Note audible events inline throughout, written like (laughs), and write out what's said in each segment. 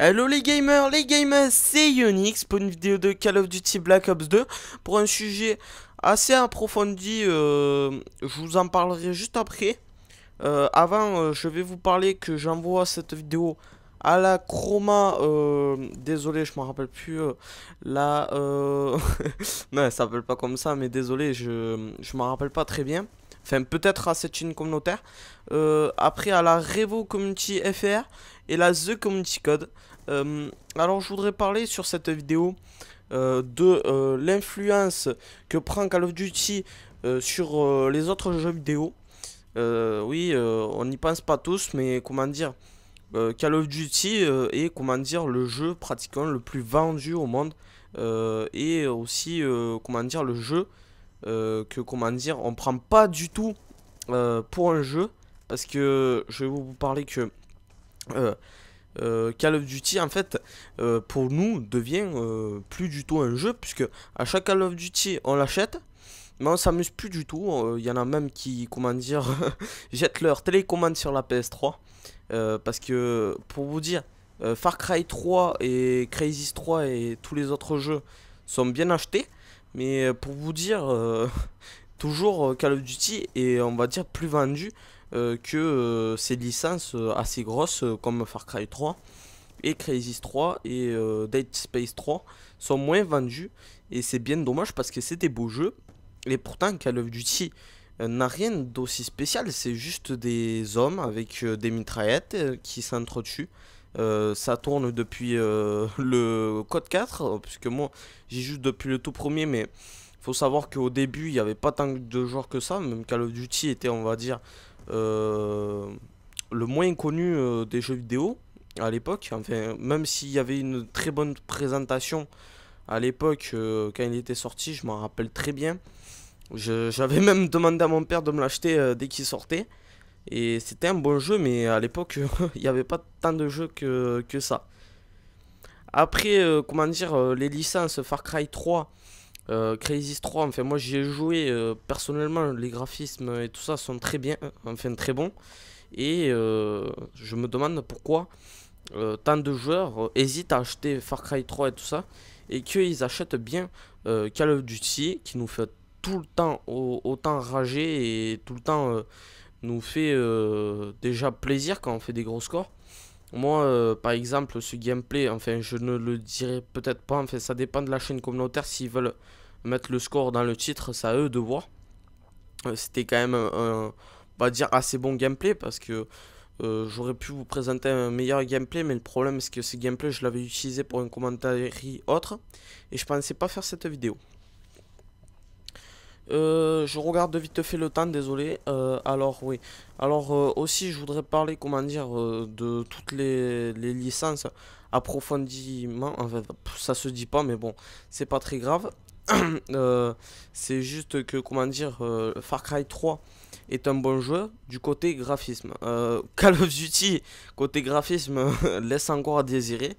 Hello les gamers, les gamers, c'est Yonix pour une vidéo de Call of Duty Black Ops 2 pour un sujet assez approfondi, euh, je vous en parlerai juste après. Euh, avant, euh, je vais vous parler que j'envoie cette vidéo à la chroma, désolé je m'en rappelle plus, la, (laughs) non ça s'appelle pas comme ça mais désolé je, je m'en rappelle pas très bien. Enfin, peut-être à cette chaîne communautaire. après, à la Revo Community FR et la The Community Code. Euh, alors je voudrais parler sur cette vidéo euh, de euh, l'influence que prend Call of Duty sur les autres jeux vidéo. oui, on n'y pense pas tous, mais comment dire Call of Duty est comment dire le jeu pratiquement le plus vendu au monde et aussi comment dire le jeu que comment dire on prend pas du tout pour un jeu parce que je vais vous parler que euh, euh, Call of Duty en fait euh, pour nous devient plus du tout un jeu puisque à chaque Call of Duty on l'achète mais on s'amuse plus du tout il y en a même qui comment dire (laughs) jettent leur télécommande sur la PS3 parce que pour vous dire Far Cry 3 et Crysis 3 et tous les autres jeux sont bien achetés mais pour vous dire (laughs) toujours Call of Duty est on va dire plus vendu euh, que euh, ces licences euh, assez grosses comme Far Cry 3 et Crysis 3 et Dead Space 3 sont moins vendues et c'est bien dommage parce que c'est des beaux jeux et pourtant Call of Duty n'a rien d'aussi spécial, c'est juste des hommes avec des mitraillettes qui s'entretuent. ça tourne depuis (laughs) le code 4, puisque moi j'ai juste depuis le tout premier, mais faut savoir qu'au début il n'y avait pas tant de joueurs que ça, même Call of Duty était on va dire euh, le moins connu euh, des jeux vidéo à l'époque. Enfin, même s'il y avait une très bonne présentation à l'époque, euh, quand il était sorti, je m'en rappelle très bien. J'avais (laughs) même demandé à mon père de me l'acheter dès qu'il sortait. Et c'était un bon jeu, mais à l'époque, (laughs) il n'y avait pas tant de jeux que, que ça. Après, comment dire, les licences Far Cry 3, Crazy euh, Crisis 3, enfin moi j'ai joué euh, personnellement, les graphismes et tout ça sont très bien, enfin très bon Et euh, je me demande pourquoi tant de joueurs hésitent à acheter Far Cry 3 et tout ça, et qu'ils achètent bien Call of Duty qui nous fait tout le temps autant rager et tout le temps nous fait déjà plaisir quand on fait des gros scores. Moi, par exemple, ce gameplay, enfin, je ne le dirai peut-être pas, en fait ça dépend de la chaîne communautaire s'ils veulent mettre le score dans le titre, c'est à eux de voir. Euh, c'était quand même, un, va dire assez bon gameplay parce que euh, j'aurais pu vous présenter un meilleur gameplay, mais le problème c'est que ce gameplay je l'avais utilisé pour une commentaire autre et je pensais pas faire cette vidéo. Euh, je regarde vite fait le temps, désolé. alors oui. Alors aussi, je voudrais parler, comment dire, de toutes les, les, licences approfondiment. En ça se dit pas, mais bon, c'est pas très grave. (coughs) Euh, c'est juste que, comment dire, euh, Far Cry 3 est un bon jeu du côté graphisme. Euh, (laughs) Call of Duty, côté graphisme, (laughs) laisse encore à désirer.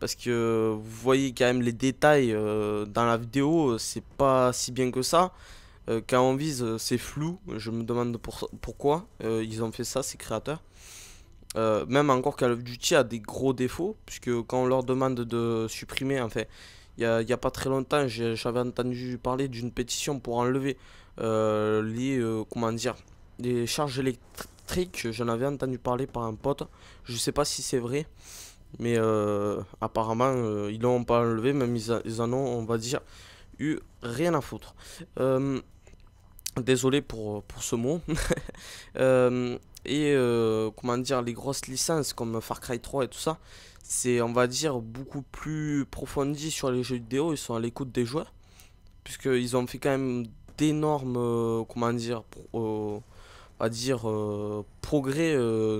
Parce que vous voyez quand même les détails dans la vidéo, c'est pas si bien que ça. quand on vise, c'est flou. Je me demande pourquoi ils ont fait ça, ces créateurs. même encore Call of Duty a des gros défauts, puisque quand on leur demande de supprimer, en fait, il n'y a, pas très longtemps, j'avais entendu parler d'une pétition pour enlever euh, les, euh, comment dire, les charges électriques. J'en avais entendu parler par un pote. Je ne sais pas si c'est vrai. Mais euh, apparemment, ils l'ont pas enlevé, même ils, en ont, on va dire, eu rien à foutre. désolé pour, pour ce mot. (laughs) et comment dire, les grosses licences comme Far Cry 3 et tout ça, c'est, on va dire, beaucoup plus profondi sur les jeux vidéo. Ils sont à l'écoute des joueurs. Puisqu'ils ont fait quand même d'énormes, euh, comment dire, euh, dire, euh, progrès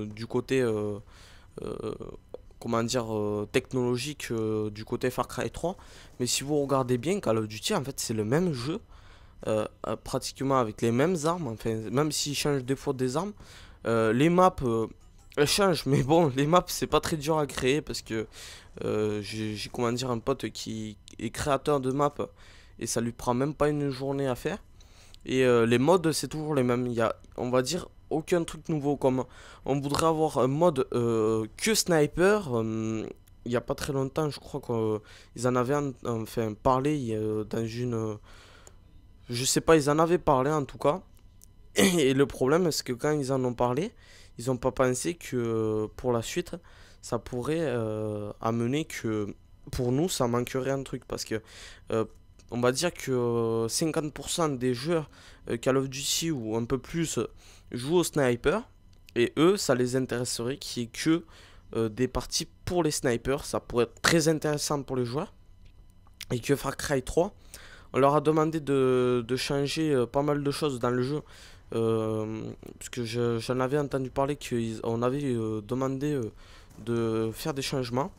du côté, comment dire, technologique du côté Far Cry 3. Mais si vous regardez bien, Call of Duty, en fait, c'est le même jeu. pratiquement avec les mêmes armes, enfin, même s'ils changent des fois des armes, les maps, elle change, mais bon, les maps, c'est pas très dur à créer parce que euh, j'ai, comment dire, un pote qui est créateur de maps et ça lui prend même pas une journée à faire. Et euh, les modes, c'est toujours les mêmes. Il y a, on va dire, aucun truc nouveau. Comme on voudrait avoir un mode euh, que sniper. il y a pas très longtemps, je crois qu'ils en avaient enfin, parlé dans une. Je sais pas, ils en avaient parlé en tout cas. Et le problème, c'est que quand ils en ont parlé, ils n'ont pas pensé que pour la suite, ça pourrait euh, amener que pour nous, ça manquerait un truc. Parce que euh, on va dire que 50% des joueurs euh, Call of Duty ou un peu plus jouent au sniper. Et eux, ça les intéresserait qu'il y ait que des parties pour les snipers. Ça pourrait être très intéressant pour les joueurs. Et que Far Cry 3, on leur a demandé de changer pas mal de choses dans le jeu euh, parce que j'en avais entendu parler qu'on avait euh, demandé euh, de faire des changements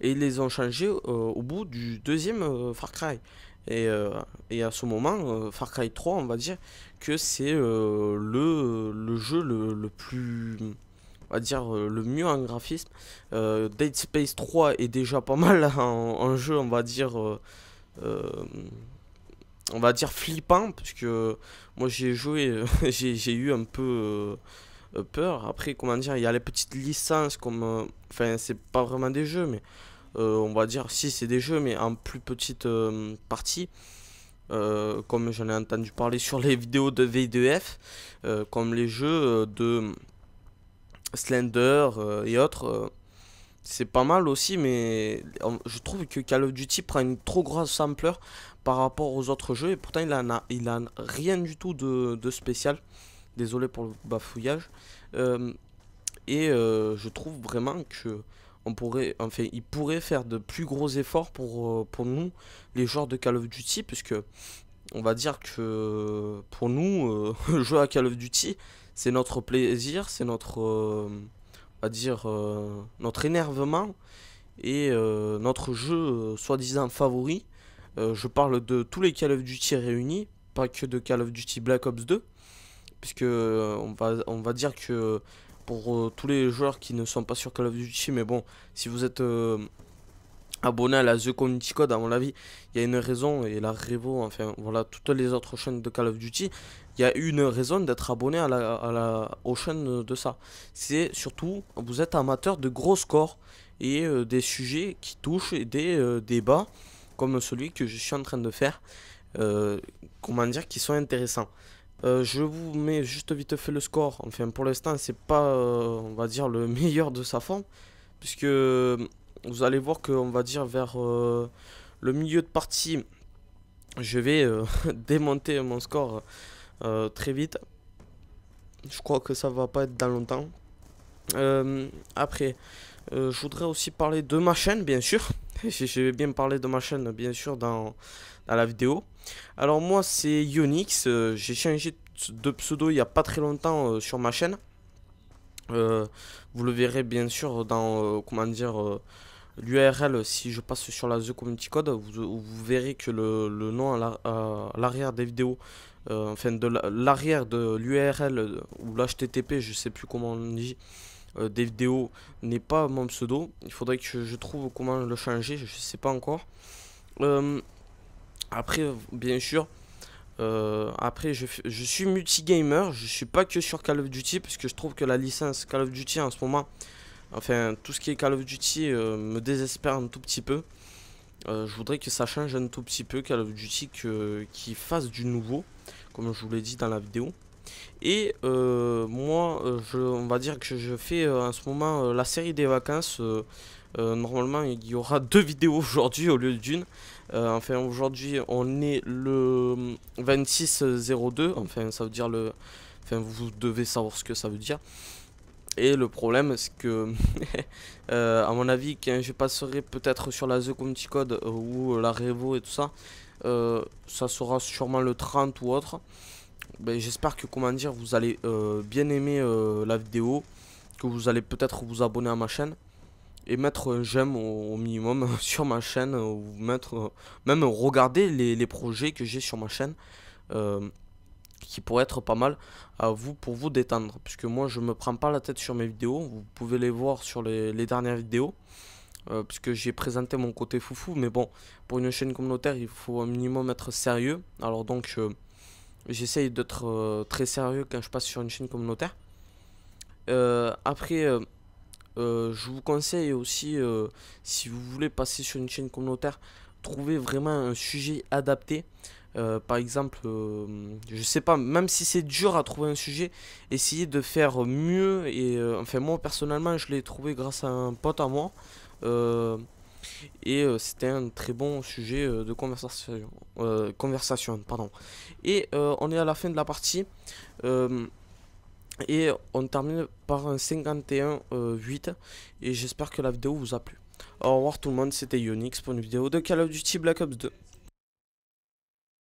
et ils les ont changés au bout du deuxième Far Cry. Et, à ce moment, Far Cry 3, on va dire que c'est le, jeu le, plus on va dire le mieux en graphisme. Dead Space 3 est déjà pas mal (laughs) en, jeu, on va dire. Euh, on va dire flippant parce que moi j'ai joué (laughs) j'ai eu un peu euh, peur après comment dire il y a les petites licences comme euh, enfin c'est pas vraiment des jeux mais euh, on va dire si c'est des jeux mais en plus petite partie comme j'en ai entendu parler sur les vidéos de V2F, comme les jeux de Slender et autres, c'est pas mal aussi, mais je trouve que Call of Duty prend une trop grosse ampleur par rapport aux autres jeux, et pourtant il n'a il rien du tout de, spécial. Désolé pour le bafouillage. Euh, et euh, je trouve vraiment que on pourrait, enfin, il pourrait faire de plus gros efforts pour, euh, pour nous, les joueurs de Call of Duty, puisque on va dire que pour nous, le (laughs) jouer à Call of Duty, c'est notre plaisir, c'est notre à dire euh, notre énervement et euh, notre jeu euh, soi-disant favori. je parle de tous les Call of Duty réunis, pas que de Call of Duty Black Ops 2, puisque on, va, on va dire que pour tous les joueurs qui ne sont pas sur Call of Duty, mais bon, si vous êtes abonné à la The Community Code, à mon avis, il y a une raison, et la Revo, enfin voilà, toutes les autres chaînes de Call of Duty, il y a une raison d'être abonné à la, à aux chaînes de ça. C'est surtout, vous êtes amateur de gros scores et euh, des sujets qui touchent Et des euh, débats comme celui que je suis en train de faire, euh, comment dire, qui sont intéressants. je vous mets juste vite fait le score. Enfin, pour l'instant, c'est pas, on va dire, le (laughs) meilleur de sa forme, puisque vous allez voir que, on va dire, vers le milieu de partie, je vais (laughs) démonter mon score euh, très vite. Je crois que ça va pas être dans longtemps. Euh, après, euh, je voudrais aussi parler de ma chaîne, bien sûr. (laughs) J'ai bien parlé de ma chaîne, bien sûr, dans, la vidéo. Alors moi, c'est Yonix. J'ai changé de pseudo il n'y a pas très longtemps sur ma chaîne. vous le verrez, bien sûr, dans, comment dire l'URL, si je passe sur la The Community Code, vous, verrez que le, nom à l'arrière des vidéos euh, enfin de l'arrière de l'URL euh, ou l'HTTP, je sais plus comment on dit, euh, des vidéos n'est pas mon pseudo. Il faudrait que je, trouve comment le changer, je sais pas encore. après, bien sûr, après je, je suis multigamer, je suis pas que sur Call of Duty parce que je trouve que la licence Call of Duty en ce moment, enfin tout ce qui est Call of Duty me désespère un tout petit peu. Euh, je voudrais que ça change un tout petit peu Call of Duty, qui fasse du nouveau, comme je vous l'ai dit dans la vidéo. Et euh, moi, euh, on va dire que je fais en ce moment la série des vacances. normalement, il y aura (laughs) deux vidéos aujourd'hui au lieu d'une. enfin, aujourd'hui, on est le 26-02. Enfin, ça veut dire le... Enfin, vous devez savoir ce que ça veut dire. Et le problème, c'est que, (laughs) euh, à mon avis, quand je passerai peut-être sur la The Code euh, ou la Revo et tout ça, euh, ça sera sûrement le 30 ou autre. Ben, J'espère que, comment dire, vous allez bien aimer la vidéo, que vous allez peut-être vous abonner à ma chaîne et mettre un j'aime au, minimum (laughs) sur ma chaîne, ou mettre, même regarder les projets que j'ai sur ma chaîne qui pourrait être pas mal à vous pour vous détendre. Puisque moi, je me prends pas la tête sur mes vidéos. Vous pouvez les voir sur les, dernières vidéos. Euh, puisque j'ai présenté mon côté foufou. Mais bon, pour une chaîne communautaire, il faut un minimum être sérieux. Alors donc, euh, j'essaye d'être euh, très sérieux quand je passe sur une chaîne communautaire. après, je vous conseille aussi, si vous voulez passer sur une chaîne communautaire, trouver vraiment un sujet adapté. Euh, par exemple, euh, je sais pas, même si c'est dur à trouver un sujet, essayer de faire mieux. Et euh, enfin, moi personnellement, je l'ai trouvé grâce à un pote à moi. et c'était un très bon sujet de conversation. conversation pardon. Et on est à la fin de la partie. et on termine par un 51-8. et j'espère que la vidéo vous a plu. Au revoir tout le monde, c'était Yonix pour une vidéo de Call of Duty Black Ops 2.